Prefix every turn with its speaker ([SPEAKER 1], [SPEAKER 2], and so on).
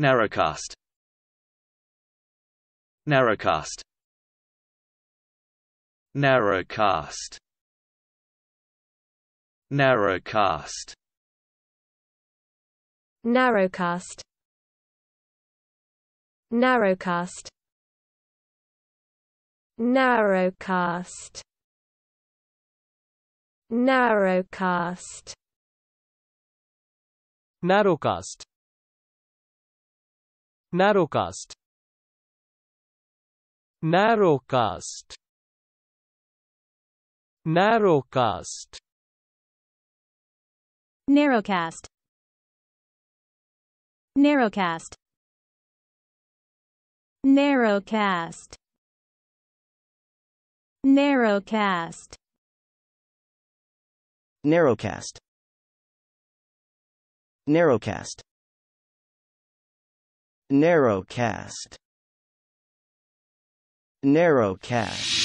[SPEAKER 1] Narrowcast Narrowcast Narrowcast Narrowcast Narrowcast Narrowcast Narrowcast Narrowcast Narrowcast narrowcast narrowcast narrowcast narrowcast narrowcast narrowcast narrowcast narrowcast narrowcast Narrowcast Narrowcast